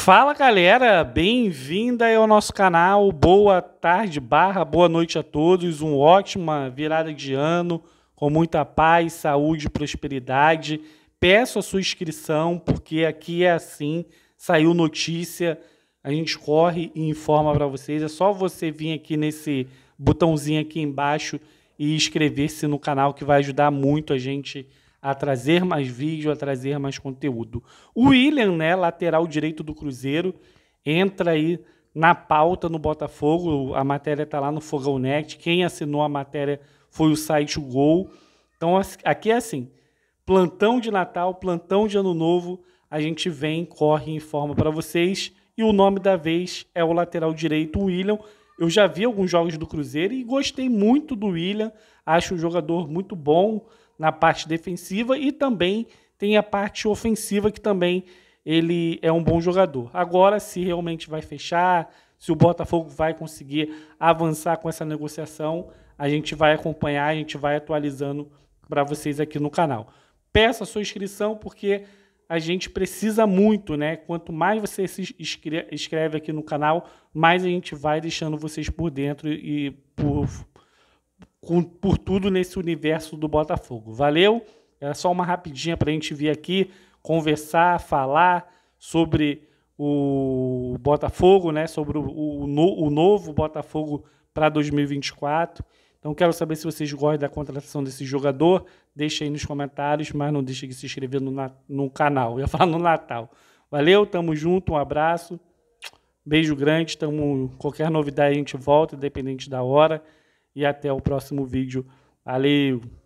Fala galera, bem-vinda ao nosso canal. Boa tarde, barra, boa noite a todos. Uma ótima virada de ano, com muita paz, saúde e prosperidade. Peço a sua inscrição, porque aqui é assim, saiu notícia, a gente corre e informa para vocês. É só você vir aqui nesse botãozinho aqui embaixo e inscrever-se no canal que vai ajudar muito a gente a trazer mais vídeo, a trazer mais conteúdo. O William, né, lateral direito do Cruzeiro, entra aí na pauta no Botafogo. A matéria está lá no Fogão Net. Quem assinou a matéria foi o site o Gol. Então aqui é assim: plantão de Natal, plantão de Ano Novo. A gente vem, corre, informa para vocês. E o nome da vez é o lateral direito, o William eu já vi alguns jogos do Cruzeiro e gostei muito do William. Acho um jogador muito bom na parte defensiva e também tem a parte ofensiva que também ele é um bom jogador. Agora, se realmente vai fechar, se o Botafogo vai conseguir avançar com essa negociação, a gente vai acompanhar, a gente vai atualizando para vocês aqui no canal. Peça a sua inscrição porque a gente precisa muito, né? Quanto mais você se inscreve aqui no canal, mais a gente vai deixando vocês por dentro e por, com, por tudo nesse universo do Botafogo. Valeu? Era só uma rapidinha para a gente vir aqui conversar, falar sobre o Botafogo, né? Sobre o, o, no, o novo Botafogo para 2024. Então quero saber se vocês gostam da contratação desse jogador. Deixa aí nos comentários, mas não deixa de se inscrever no, no canal. Eu ia falar no Natal. Valeu, tamo junto, um abraço. Beijo grande, tamo, qualquer novidade a gente volta, independente da hora. E até o próximo vídeo. Valeu!